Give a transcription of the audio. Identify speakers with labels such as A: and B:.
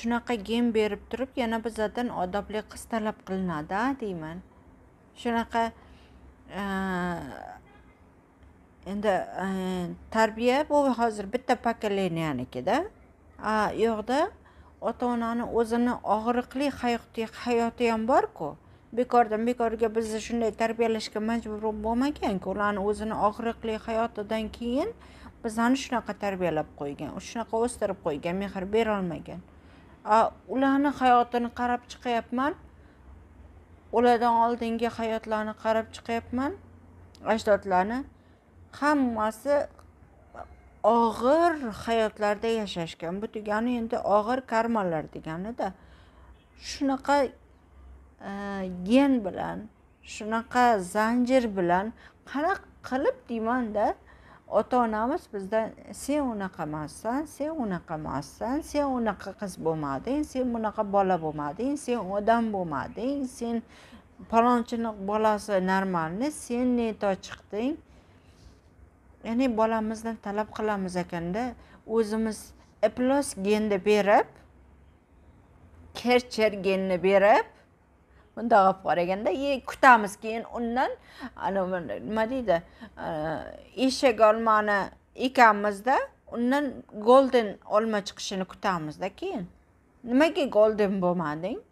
A: shunaqa gem berib turib yana bizlardan odobli qiz talab qilinadi deyman shunaqa e, endi e, tarbiya bu hozir bitta pokoleniyanikida u yoqda ota onani o'zini og'riqli hayoti hayoti ham borku bekordan bekorga bizni shunday tarbiyalashga majbur bo'lmaganku ularni o'zini og'riqli hayotidan keyin bizani shunaqa tarbiyalab qo'ygan shunaqa o'stirib qo'ygan mehr berolmagan ularni hayotini qarab chiqyapman ulardan oldingi hayotlarni qarab chiqyapman ajdodlarni hammasi og'ir hayotlarda yashashgan bu degani endi og'ir karmalar deganida shunaqa e, gen bilan shunaqa zanjir bilan qanaqa qilib deymanda ota onamiz bizdan sen unaqa emassan sen unaqa emassan sen unaqa qiz bo'lmading sen bunaqa bola bo'lmading sen odam bo'lmading sen palonchini bolasi normalni sen neto chiqding ya'ni bolamizdan talab qilamiz ekanda o'zimiz iplos genni berib kercher genni berib mundoq olib qaraganda kutamiz keyin undan nima deydi eshak olmani ekamizda undan golden olma chiqishini kutamizda keyin nimaga golden bo'lmading